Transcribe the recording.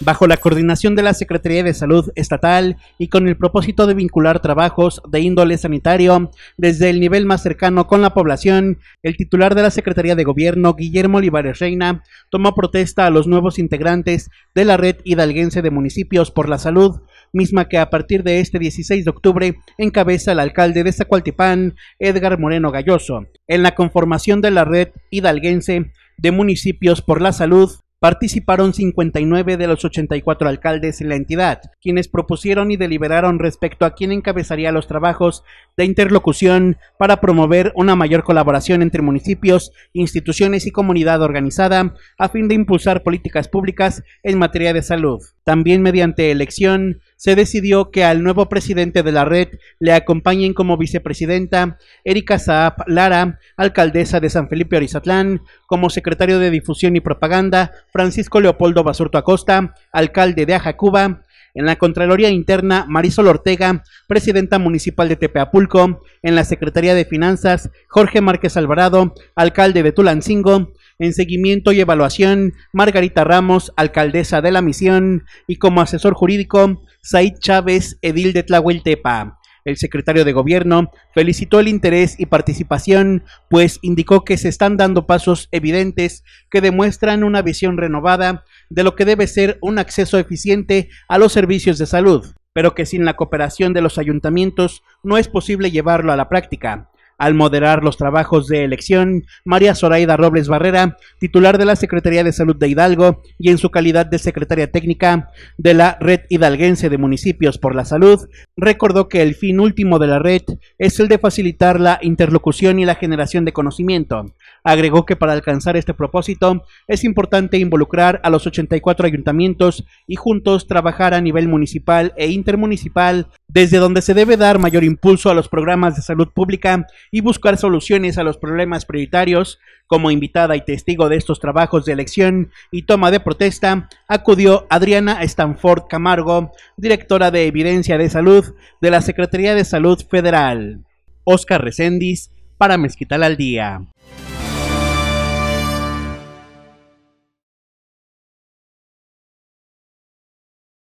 bajo la coordinación de la Secretaría de Salud Estatal y con el propósito de vincular trabajos de índole sanitario desde el nivel más cercano con la población, el titular de la Secretaría de Gobierno, Guillermo Olivares Reina, tomó protesta a los nuevos integrantes de la Red Hidalguense de Municipios por la Salud, misma que a partir de este 16 de octubre encabeza el alcalde de Zacualtipán, Edgar Moreno Galloso. En la conformación de la Red Hidalguense de Municipios por la Salud, participaron 59 de los 84 alcaldes en la entidad, quienes propusieron y deliberaron respecto a quién encabezaría los trabajos de interlocución para promover una mayor colaboración entre municipios, instituciones y comunidad organizada a fin de impulsar políticas públicas en materia de salud. También mediante elección se decidió que al nuevo presidente de la red le acompañen como vicepresidenta Erika Saab Lara, alcaldesa de San Felipe Orizatlán, como secretario de difusión y propaganda Francisco Leopoldo Basurto Acosta, alcalde de Ajacuba, en la Contraloría Interna Marisol Ortega, presidenta municipal de Tepeapulco, en la Secretaría de Finanzas Jorge Márquez Alvarado, alcalde de Tulancingo, en seguimiento y evaluación, Margarita Ramos, alcaldesa de la misión, y como asesor jurídico, Said Chávez, edil de Tlahueltepa. El secretario de Gobierno felicitó el interés y participación, pues indicó que se están dando pasos evidentes que demuestran una visión renovada de lo que debe ser un acceso eficiente a los servicios de salud, pero que sin la cooperación de los ayuntamientos no es posible llevarlo a la práctica. Al moderar los trabajos de elección, María Zoraida Robles Barrera, titular de la Secretaría de Salud de Hidalgo y en su calidad de secretaria técnica de la Red Hidalguense de Municipios por la Salud, recordó que el fin último de la red es el de facilitar la interlocución y la generación de conocimiento. Agregó que para alcanzar este propósito es importante involucrar a los 84 ayuntamientos y juntos trabajar a nivel municipal e intermunicipal desde donde se debe dar mayor impulso a los programas de salud pública y buscar soluciones a los problemas prioritarios. Como invitada y testigo de estos trabajos de elección y toma de protesta, acudió Adriana Stanford Camargo, directora de Evidencia de Salud de la Secretaría de Salud Federal. Oscar Recendis, para Mezquital al Día.